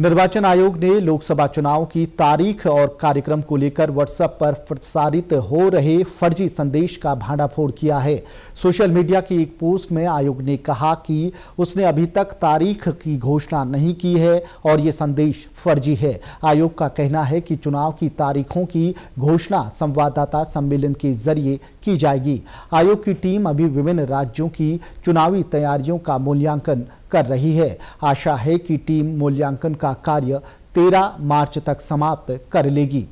निर्वाचन आयोग ने लोकसभा चुनाव की तारीख और कार्यक्रम को लेकर व्हाट्सएप पर प्रसारित हो रहे फर्जी संदेश का भांडाफोड़ किया है सोशल मीडिया की एक पोस्ट में आयोग ने कहा कि उसने अभी तक तारीख की घोषणा नहीं की है और ये संदेश फर्जी है आयोग का कहना है कि चुनाव की तारीखों की घोषणा संवाददाता सम्मेलन के जरिए की जाएगी आयोग की टीम अभी विभिन्न राज्यों की चुनावी तैयारियों का मूल्यांकन कर रही है आशा है कि टीम मूल्यांकन का कार्य 13 मार्च तक समाप्त कर लेगी